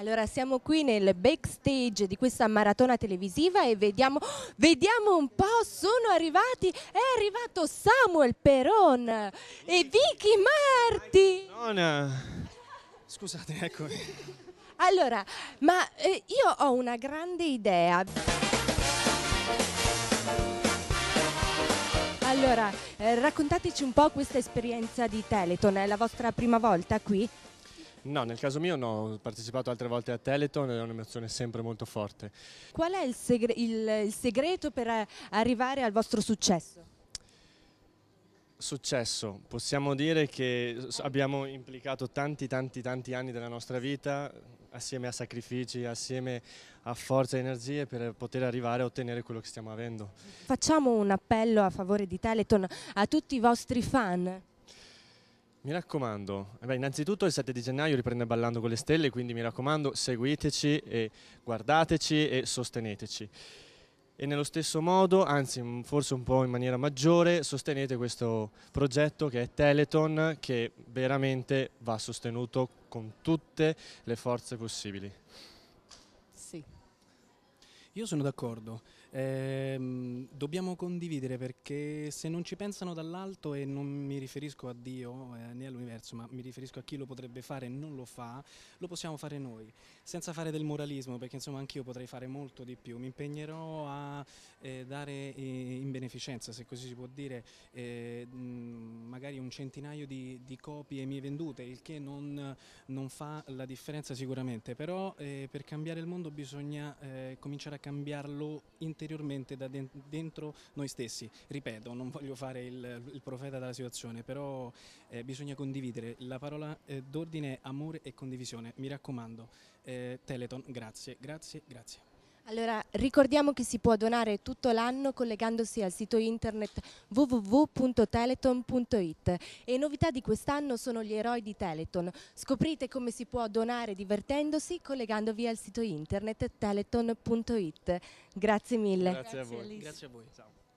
Allora siamo qui nel backstage di questa maratona televisiva e vediamo, vediamo un po', sono arrivati, è arrivato Samuel Peron e Vicky Marti. Madonna. Scusate, eccomi. Allora, ma eh, io ho una grande idea. Allora, eh, raccontateci un po' questa esperienza di Teleton, è la vostra prima volta qui? No, nel caso mio no, ho partecipato altre volte a Teleton ed è un'emozione sempre molto forte. Qual è il, segre il, il segreto per eh, arrivare al vostro successo? Successo, possiamo dire che abbiamo implicato tanti tanti tanti anni della nostra vita assieme a sacrifici, assieme a forza e energie per poter arrivare a ottenere quello che stiamo avendo. Facciamo un appello a favore di Teleton a tutti i vostri fan. Mi raccomando, eh, beh, innanzitutto il 7 di gennaio riprende Ballando con le Stelle, quindi mi raccomando seguiteci, e guardateci e sosteneteci. E nello stesso modo, anzi mm, forse un po' in maniera maggiore, sostenete questo progetto che è Teleton, che veramente va sostenuto con tutte le forze possibili. Sì. Io sono d'accordo, eh, dobbiamo condividere perché se non ci pensano dall'alto e non mi riferisco a Dio eh, né all'universo ma mi riferisco a chi lo potrebbe fare e non lo fa, lo possiamo fare noi, senza fare del moralismo perché insomma anch'io potrei fare molto di più, mi impegnerò a eh, dare in beneficenza se così si può dire eh, magari un centinaio di, di, copie mie vendute, il che non, non fa la differenza sicuramente, però eh, per cambiare il mondo bisogna eh, cominciare a cambiare cambiarlo interiormente da dentro noi stessi. Ripeto, non voglio fare il, il profeta della situazione, però eh, bisogna condividere. La parola eh, d'ordine è amore e condivisione. Mi raccomando, eh, Teleton, grazie, grazie, grazie. Allora, ricordiamo che si può donare tutto l'anno collegandosi al sito internet www.teleton.it e novità di quest'anno sono gli eroi di Teleton. Scoprite come si può donare divertendosi collegandovi al sito internet teleton.it. Grazie mille. Grazie, Grazie a voi. Alice. Grazie a voi. Ciao.